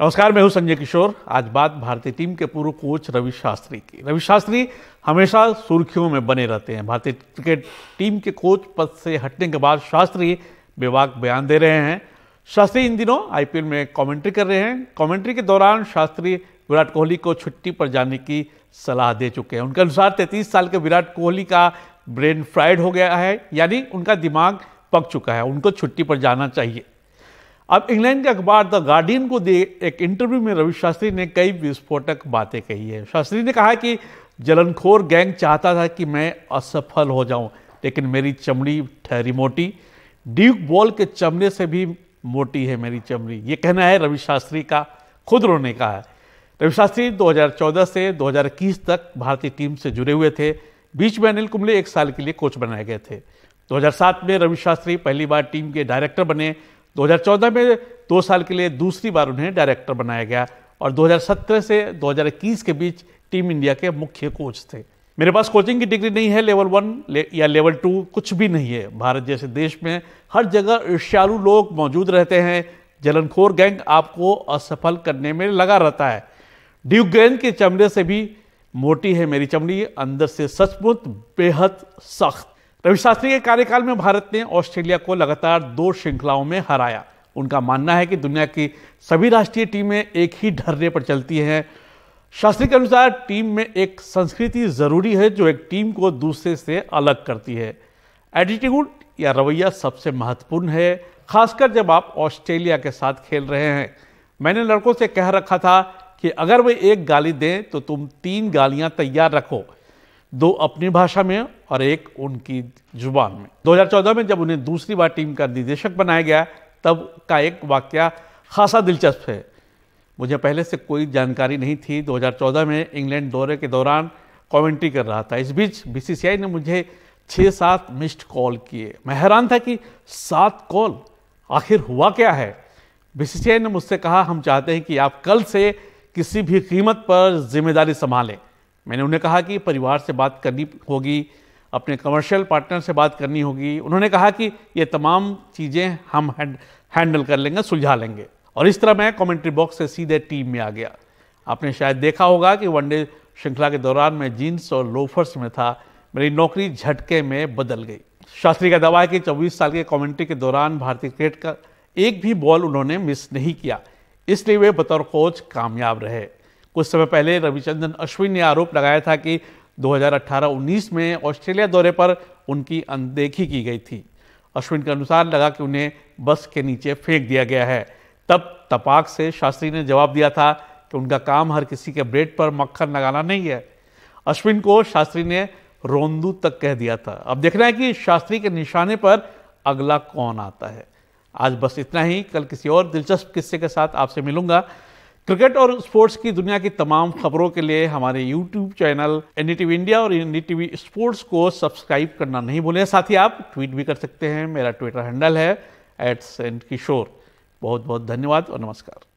नमस्कार मैं हूं संजय किशोर आज बात भारतीय टीम के पूर्व कोच रवि शास्त्री की रवि शास्त्री हमेशा सुर्खियों में बने रहते हैं भारतीय क्रिकेट टीम के कोच पद से हटने के बाद शास्त्री बेवाक बयान दे रहे हैं शास्त्री इन दिनों आईपीएल में कमेंट्री कर रहे हैं कमेंट्री के दौरान शास्त्री विराट कोहली को छुट्टी पर जाने की सलाह दे चुके हैं उनके अनुसार तैंतीस साल के विराट कोहली का ब्रेन फ्राइड हो गया है यानी उनका दिमाग पक चुका है उनको छुट्टी पर जाना चाहिए अब इंग्लैंड के अखबार द गार्डियन को दिए एक इंटरव्यू में रवि शास्त्री ने कई विस्फोटक बातें कही है शास्त्री ने कहा कि जलनखोर गैंग चाहता था कि मैं असफल हो जाऊं लेकिन मेरी चमड़ी ठहरी मोटी ड्यूक बॉल के चमड़े से भी मोटी है मेरी चमड़ी ये कहना है रवि शास्त्री का खुद रोने का है रवि शास्त्री 2014 से 2021 तक भारतीय टीम से जुड़े हुए थे बीच में अनिल कुंबले एक साल के लिए कोच बनाए गए थे 2007 में रवि शास्त्री पहली बार टीम के डायरेक्टर बने 2014 में दो साल के लिए दूसरी बार उन्हें डायरेक्टर बनाया गया और 2017 से 2021 के बीच टीम इंडिया के मुख्य कोच थे मेरे पास कोचिंग की डिग्री नहीं है लेवल वन ले, या लेवल टू कुछ भी नहीं है भारत जैसे देश में हर जगह ईर्ष्यालु लोग मौजूद रहते हैं जलनखोर गैंग आपको असफल करने में लगा रहता है ड्यूक गैंग के चमड़े से भी मोटी है मेरी चमड़ी अंदर से सचमुच बेहद सख्त रविशास्त्री के कार्यकाल में भारत ने ऑस्ट्रेलिया को लगातार दो श्रृंखलाओं में हराया उनका मानना है कि दुनिया की सभी राष्ट्रीय टीमें एक ही ढर्रे पर चलती हैं शास्त्री के अनुसार टीम में एक संस्कृति जरूरी है जो एक टीम को दूसरे से अलग करती है एटीट्यूड या रवैया सबसे महत्वपूर्ण है खासकर जब आप ऑस्ट्रेलिया के साथ खेल रहे हैं मैंने लड़कों से कह रखा था कि अगर वे एक गाली दें तो तुम तीन गालियां तैयार रखो दो अपनी भाषा में और एक उनकी जुबान में 2014 में जब उन्हें दूसरी बार टीम का निदेशक बनाया गया तब का एक वाक्य खासा दिलचस्प है मुझे पहले से कोई जानकारी नहीं थी 2014 में इंग्लैंड दौरे के दौरान कमेंट्री कर रहा था इस बीच बीसीसीआई ने मुझे छः सात मिस्ड कॉल किए मैं हैरान था कि सात कॉल आखिर हुआ क्या है बी ने मुझसे कहा हम चाहते हैं कि आप कल से किसी भी कीमत पर जिम्मेदारी संभालें मैंने उन्हें कहा कि परिवार से बात करनी होगी अपने कमर्शियल पार्टनर से बात करनी होगी उन्होंने कहा कि ये तमाम चीज़ें हम हैंड, हैंडल कर लेंगे सुलझा लेंगे और इस तरह मैं कमेंट्री बॉक्स से सीधे टीम में आ गया आपने शायद देखा होगा कि वनडे श्रृंखला के दौरान मैं जीन्स और लोफर्स में था मेरी नौकरी झटके में बदल गई शास्त्री का दावा है कि 24 साल के कमेंट्री के दौरान भारतीय क्रिकेट का एक भी बॉल उन्होंने मिस नहीं किया इसलिए वे बतौर कोच कामयाब रहे कुछ समय पहले रविचंद्रन अश्विन ने आरोप लगाया था कि 2018-19 में ऑस्ट्रेलिया दौरे पर उनकी अनदेखी की गई थी अश्विन के अनुसार लगा कि उन्हें बस के नीचे फेंक दिया गया है तब तपाक से शास्त्री ने जवाब दिया था कि उनका काम हर किसी के ब्रेड पर मक्खन लगाना नहीं है अश्विन को शास्त्री ने रोंदू तक कह दिया था अब देखना है कि शास्त्री के निशाने पर अगला कौन आता है आज बस इतना ही कल किसी और दिलचस्प किस्से के साथ आपसे मिलूंगा क्रिकेट और स्पोर्ट्स की दुनिया की तमाम खबरों के लिए हमारे YouTube channel N India e और एन स्पोर्ट्स e को सब्सक्राइब करना नहीं भूलें साथ ही आप ट्वीट भी कर सकते हैं मेरा ट्विटर हैंडल है एट एंड किशोर बहुत बहुत धन्यवाद और नमस्कार